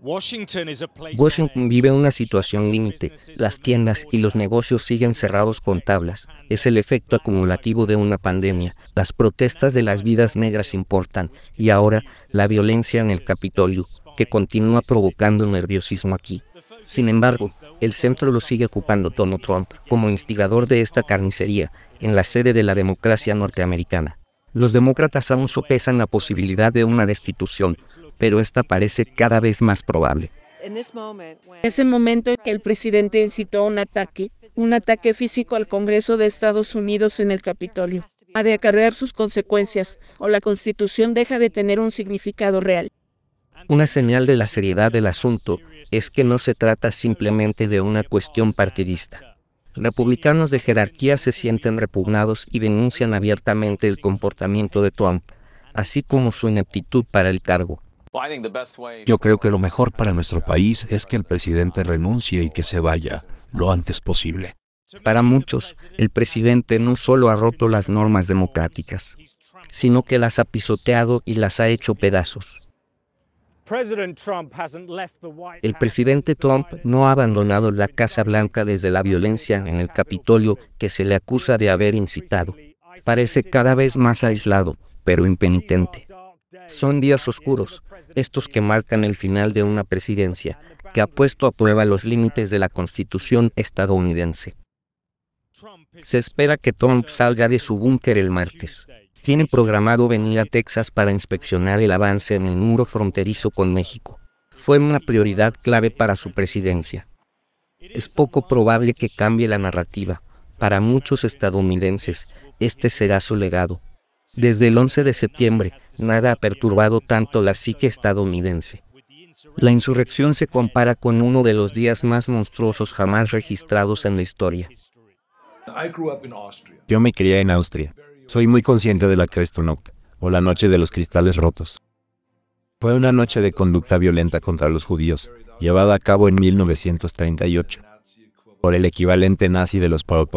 Washington vive una situación límite. Las tiendas y los negocios siguen cerrados con tablas. Es el efecto acumulativo de una pandemia. Las protestas de las vidas negras importan. Y ahora la violencia en el Capitolio, que continúa provocando nerviosismo aquí. Sin embargo, el centro lo sigue ocupando Donald Trump como instigador de esta carnicería en la sede de la democracia norteamericana. Los demócratas aún sopesan la posibilidad de una destitución, pero esta parece cada vez más probable. En ese momento en que el presidente incitó un ataque, un ataque físico al Congreso de Estados Unidos en el Capitolio, ha de acarrear sus consecuencias, o la Constitución deja de tener un significado real. Una señal de la seriedad del asunto es que no se trata simplemente de una cuestión partidista. Republicanos de jerarquía se sienten repugnados y denuncian abiertamente el comportamiento de Trump, así como su ineptitud para el cargo. Yo creo que lo mejor para nuestro país es que el presidente renuncie y que se vaya lo antes posible. Para muchos, el presidente no solo ha roto las normas democráticas, sino que las ha pisoteado y las ha hecho pedazos. El presidente Trump no ha abandonado la Casa Blanca desde la violencia en el Capitolio que se le acusa de haber incitado. Parece cada vez más aislado, pero impenitente. Son días oscuros, estos que marcan el final de una presidencia que ha puesto a prueba los límites de la Constitución estadounidense. Se espera que Trump salga de su búnker el martes tiene programado venir a Texas para inspeccionar el avance en el muro fronterizo con México. Fue una prioridad clave para su presidencia. Es poco probable que cambie la narrativa. Para muchos estadounidenses, este será su legado. Desde el 11 de septiembre, nada ha perturbado tanto la psique estadounidense. La insurrección se compara con uno de los días más monstruosos jamás registrados en la historia. Yo me crié en Austria. Soy muy consciente de la Kristallnacht, o la noche de los cristales rotos. Fue una noche de conducta violenta contra los judíos, llevada a cabo en 1938, por el equivalente nazi de los Proud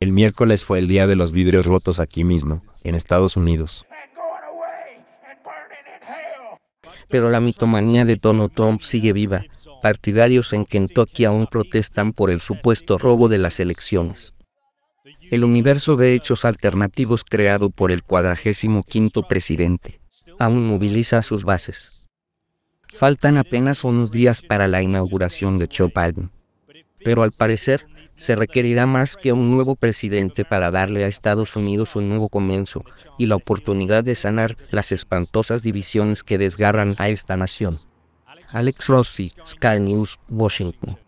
El miércoles fue el día de los vidrios rotos aquí mismo, en Estados Unidos. Pero la mitomanía de Donald Trump sigue viva. Partidarios en Kentucky aún protestan por el supuesto robo de las elecciones el universo de hechos alternativos creado por el cuadragésimo quinto presidente, aún moviliza sus bases. Faltan apenas unos días para la inauguración de Joe Biden. Pero al parecer, se requerirá más que un nuevo presidente para darle a Estados Unidos un nuevo comienzo y la oportunidad de sanar las espantosas divisiones que desgarran a esta nación. Alex Rossi, Sky News, Washington.